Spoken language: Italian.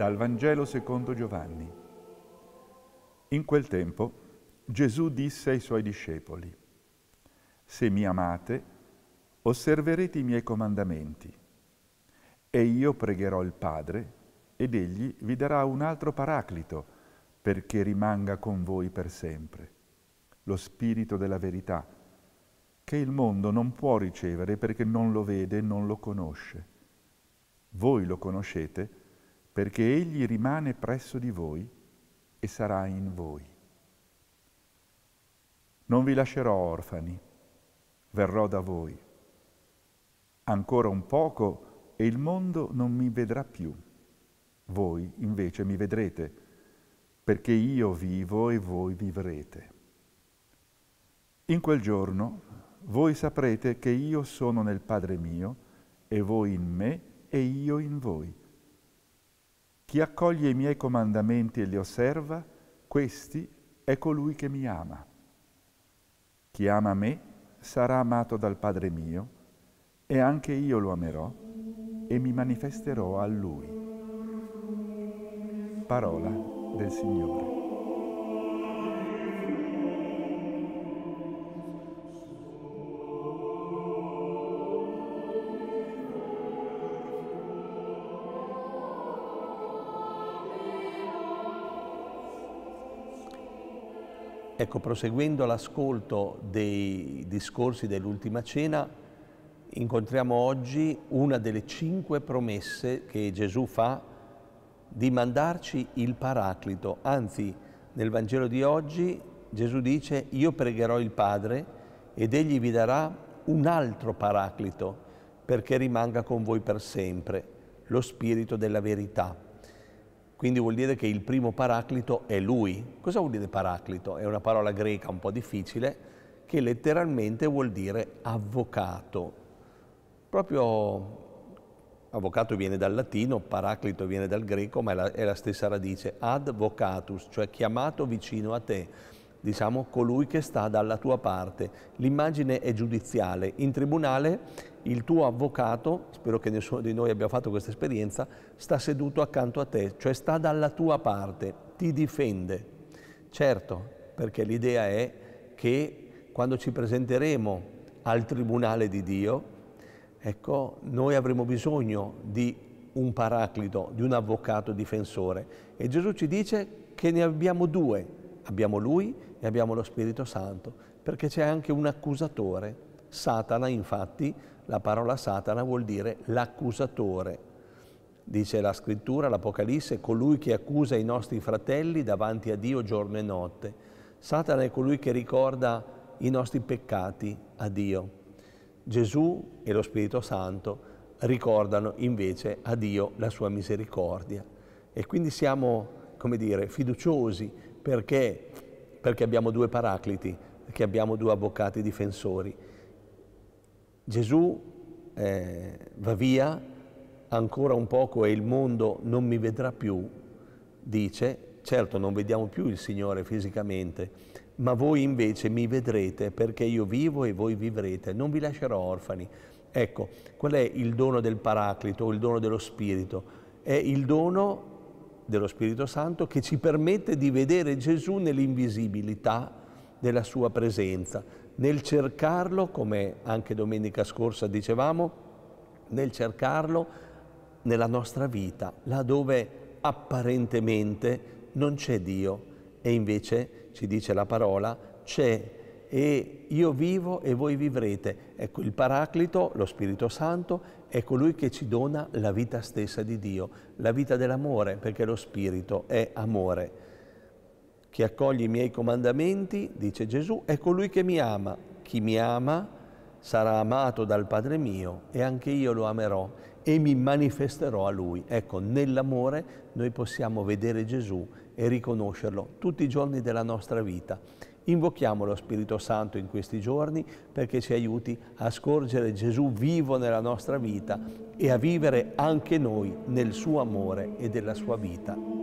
Dal Vangelo secondo Giovanni. In quel tempo Gesù disse ai suoi discepoli, Se mi amate, osserverete i miei comandamenti, e io pregherò il Padre, ed egli vi darà un altro paraclito, perché rimanga con voi per sempre, lo Spirito della verità, che il mondo non può ricevere perché non lo vede e non lo conosce. Voi lo conoscete e perché Egli rimane presso di voi e sarà in voi. Non vi lascerò orfani, verrò da voi. Ancora un poco e il mondo non mi vedrà più. Voi invece mi vedrete, perché io vivo e voi vivrete. In quel giorno voi saprete che io sono nel Padre mio, e voi in me e io in voi chi accoglie i miei comandamenti e li osserva, questi è colui che mi ama. Chi ama me sarà amato dal Padre mio, e anche io lo amerò e mi manifesterò a lui. Parola del Signore. Ecco, proseguendo l'ascolto dei discorsi dell'ultima cena, incontriamo oggi una delle cinque promesse che Gesù fa di mandarci il Paraclito. Anzi, nel Vangelo di oggi Gesù dice io pregherò il Padre ed egli vi darà un altro Paraclito perché rimanga con voi per sempre, lo Spirito della verità quindi vuol dire che il primo paraclito è lui. Cosa vuol dire paraclito? È una parola greca un po' difficile che letteralmente vuol dire avvocato. Proprio avvocato viene dal latino, paraclito viene dal greco, ma è la, è la stessa radice, advocatus, cioè chiamato vicino a te diciamo, colui che sta dalla tua parte. L'immagine è giudiziale. In tribunale il tuo avvocato, spero che nessuno di noi abbia fatto questa esperienza, sta seduto accanto a te, cioè sta dalla tua parte, ti difende. Certo, perché l'idea è che quando ci presenteremo al tribunale di Dio, ecco, noi avremo bisogno di un paraclito, di un avvocato difensore. E Gesù ci dice che ne abbiamo due, abbiamo Lui e abbiamo lo Spirito Santo, perché c'è anche un accusatore. Satana, infatti, la parola Satana vuol dire l'accusatore. Dice la scrittura, l'Apocalisse, colui che accusa i nostri fratelli davanti a Dio giorno e notte. Satana è colui che ricorda i nostri peccati a Dio. Gesù e lo Spirito Santo ricordano invece a Dio la sua misericordia. E quindi siamo, come dire, fiduciosi perché perché abbiamo due paracliti, perché abbiamo due avvocati difensori. Gesù eh, va via, ancora un poco e il mondo non mi vedrà più, dice, certo non vediamo più il Signore fisicamente, ma voi invece mi vedrete perché io vivo e voi vivrete, non vi lascerò orfani. Ecco, qual è il dono del Paraclito, il dono dello Spirito? È il dono dello Spirito Santo che ci permette di vedere Gesù nell'invisibilità della sua presenza, nel cercarlo, come anche domenica scorsa dicevamo, nel cercarlo nella nostra vita, là dove apparentemente non c'è Dio e invece, ci dice la parola, c'è Dio e io vivo e voi vivrete. Ecco il Paraclito, lo Spirito Santo, è colui che ci dona la vita stessa di Dio, la vita dell'amore, perché lo Spirito è amore. Chi accoglie i miei comandamenti, dice Gesù, è colui che mi ama. Chi mi ama sarà amato dal Padre mio e anche io lo amerò e mi manifesterò a lui. Ecco, nell'amore noi possiamo vedere Gesù e riconoscerlo tutti i giorni della nostra vita Invochiamo lo Spirito Santo in questi giorni perché ci aiuti a scorgere Gesù vivo nella nostra vita e a vivere anche noi nel suo amore e della sua vita.